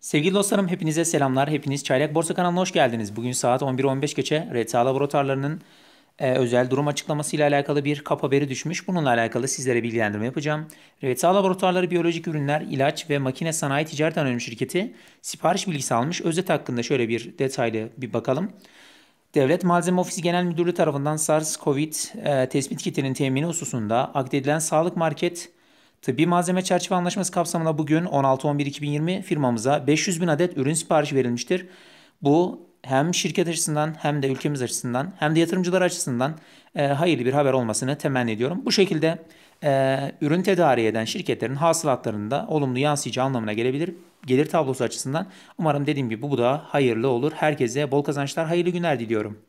Sevgili dostlarım hepinize selamlar. Hepiniz Çaylak Borsa kanalına hoş geldiniz. Bugün saat 11.15 geçe RTA laboratuvarlarının e, özel durum açıklaması ile alakalı bir kap haberi düşmüş. Bununla alakalı sizlere bilgilendirme yapacağım. RTA Laboratuvarları Biyolojik Ürünler, ilaç ve Makine Sanayi Ticaret Anonim Şirketi sipariş bilgisi almış. Özet hakkında şöyle bir detaylı bir bakalım. Devlet Malzeme Ofisi Genel Müdürlüğü tarafından SARS-CoV e, tespit kitinin temini hususunda akdedilen sağlık market Tıbbi malzeme çerçeve anlaşması kapsamında bugün 16-11-2020 firmamıza 500 bin adet ürün siparişi verilmiştir. Bu hem şirket açısından hem de ülkemiz açısından hem de yatırımcılar açısından e, hayırlı bir haber olmasını temenni ediyorum. Bu şekilde e, ürün tedariği eden şirketlerin hasılatlarında olumlu yansıyacağı anlamına gelebilir. Gelir tablosu açısından umarım dediğim gibi bu da hayırlı olur. Herkese bol kazançlar, hayırlı günler diliyorum.